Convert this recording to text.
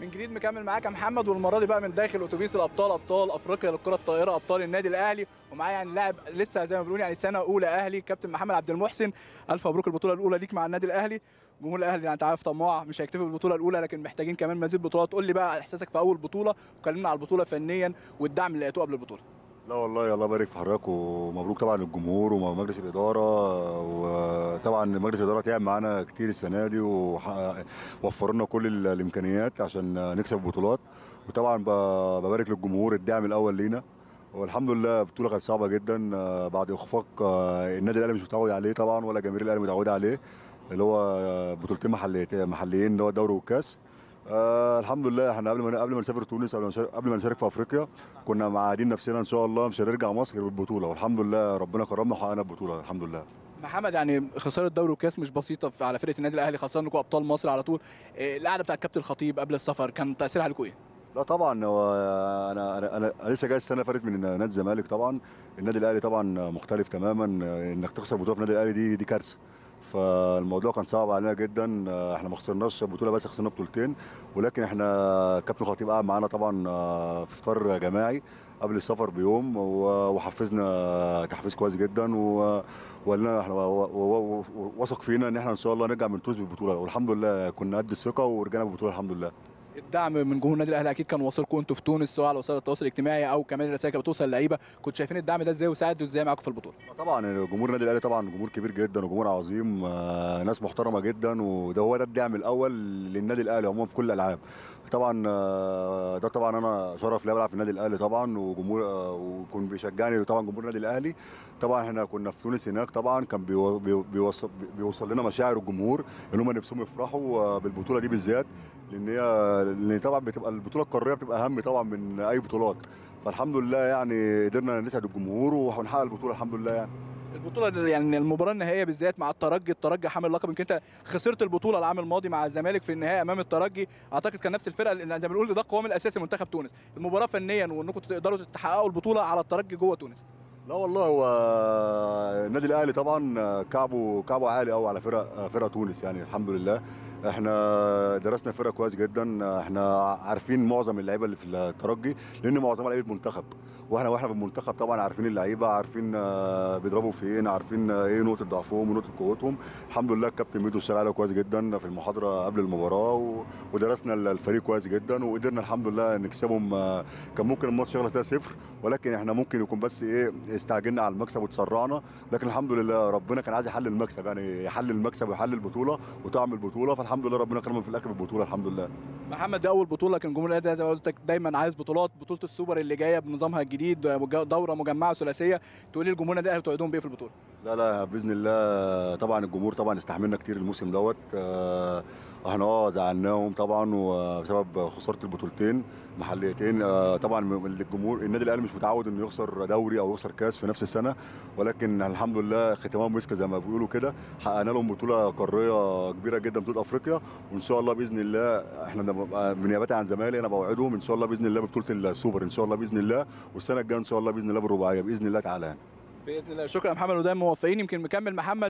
من جديد مكمل معاك يا محمد والمره دي بقى من داخل اتوبيس الابطال ابطال افريقيا للكره الطائره ابطال النادي الاهلي ومعايا يعني لاعب لسه زي ما بنقول يعني سنه اولى اهلي كابتن محمد عبد المحسن الف مبروك البطوله الاولى ليك مع النادي الاهلي جمهور الاهلي يعني انت عارف طماع مش هيكتفي بالبطوله الاولى لكن محتاجين كمان مزيد بطولات قول لي بقى احساسك في اول بطوله وكلمنا على البطوله فنيا والدعم اللي لقيتوه قبل البطوله لا والله الله يبارك في حضرتك ومبروك طبعا للجمهور ومجلس الاداره وطبعا مجلس الاداره تعب معانا كتير السنه دي ووفر لنا كل الامكانيات عشان نكسب بطولات وطبعا ببارك للجمهور الدعم الاول لينا والحمد لله بطوله كانت صعبه جدا بعد اخفاق النادي الاهلي مش متعود عليه طبعا ولا جماهير الاهلي متعوده عليه اللي هو بطولتين محليتين محليين اللي هو الدوري والكاس آه الحمد لله احنا قبل ما قبل ما نسافر تونس قبل ما قبل ما نشارك في افريقيا كنا معادين نفسنا ان شاء الله مش هنرجع مصر بالبطوله والحمد لله ربنا كرمنا وحققنا البطوله الحمد لله محمد يعني خساره دوري وكاس مش بسيطه على فرقه النادي الاهلي خاصه انكم ابطال مصر على طول آه، القعده بتاعت كابتن الخطيب قبل السفر كان تاثيرها عليكم ايه؟ لا طبعا هو انا انا انا لسه جاي السنه فاتت من نادي الزمالك طبعا النادي الاهلي طبعا مختلف تماما انك تخسر بطوله في النادي الاهلي دي دي كارثه فالموضوع كان صعب علينا جدا آه، احنا ما خسرناش بطوله بس خسرنا بطولتين ولكن احنا كابتن خطيب قعد معانا طبعا في آه، فطار جماعي قبل السفر بيوم وحفزنا تحفيز كويس جدا وقال لنا احنا وثق فينا ان احنا ان شاء الله نرجع من توز بالبطوله والحمد لله كنا قد الثقه ورجعنا بالبطوله الحمد لله الدعم من جمهور النادي الاهلي اكيد كان واصلكم انتوا في تونس سواء على وسائل التواصل الاجتماعي او كمان الرسائل كانت بتوصل للعيبه كنتوا شايفين الدعم ده ازاي وساعدوا ازاي معاكم في البطوله طبعا يعني جمهور النادي الاهلي طبعا جمهور كبير جدا وجمهور عظيم آه، ناس محترمه جدا وده هو ده الدعم الاول للنادي الاهلي عموما في كل الالعاب طبعا آه، ده طبعا انا شرف لي بلعب في النادي الاهلي طبعا وجمهور آه، وكون بيشجعني طبعا جمهور النادي الاهلي طبعا احنا كنا في تونس هناك طبعا كان بيوصل, بيوصل لنا مشاعر الجمهور ان هم نفسهم يفرحوا بالبطوله دي بالذات لان هي لان طبعا بتبقى البطوله القاريه بتبقى اهم طبعا من اي بطولات فالحمد لله يعني قدرنا نسعد الجمهور ونحقق البطوله الحمد لله يعني البطوله يعني المباراه النهائيه بالذات مع الترجي الترجي حامل لقب يمكن انت خسرت البطوله العام الماضي مع الزمالك في النهائي امام الترجي اعتقد كان نفس الفرقه زي ما بنقول ده القوام الاساسي منتخب تونس المباراه فنيا وانكم تقدروا تحققوا البطوله على الترجي جوه تونس لا والله هو النادي الاهلي طبعا كعبه كعبه عالي قوي على فرق فرق تونس يعني الحمد لله احنا درسنا فرقه كويس جدا احنا عارفين معظم اللعيبه اللي في الترجي لان معظمها لعيبه منتخب واحنا واحنا في المنتخب طبعا عارفين اللعيبه عارفين آه، بيضربوا فين عارفين آه، ايه نقطه ضعفهم ونقطه قوتهم الحمد لله الكابتن ميدو اشتغل عليها كويس جدا في المحاضره قبل المباراه ودرسنا الفريق كويس جدا وقدرنا الحمد لله نكسبهم آه، كان ممكن الماتش يخلص 3-0 ولكن احنا ممكن يكون بس ايه استعجلنا على المكسب وتسرعنا لكن الحمد لله ربنا كان عايز يحل المكسب يعني يحل المكسب ويحل البطوله وطعم البطوله الحمد لله ربنا كرمه في الاخر بالبطوله الحمد لله محمد ده اول بطوله كان جمهور الاهلي قلت لك دايما عايز بطولات بطوله السوبر اللي جايه بنظامها الجديد دوره مجمعه ثلاثيه تقول لي الجمهور ده هتوعدهم بايه في البطوله لا لا باذن الله طبعا الجمهور طبعا استحملنا كتير الموسم دوت آه، احنا اه زعلناهم طبعا وبسبب خساره البطولتين محليتين آه، طبعا الجمهور النادي الاهلي مش متعود انه يخسر دوري او يخسر كاس في نفس السنه ولكن الحمد لله ختمهم مسك زي ما بيقولوا كده حققنا لهم بطوله قاريه كبيره جدا بطوله افريقيا وان شاء الله باذن الله احنا بنيابه عن زمايلي انا بوعدهم ان شاء الله باذن الله ببطوله السوبر ان شاء الله باذن الله والسنه الجايه ان شاء الله باذن الله بالرباعيه باذن الله تعالى يعني. باذن الله شكرا محمد ودايما موفقين يمكن مكمل محمد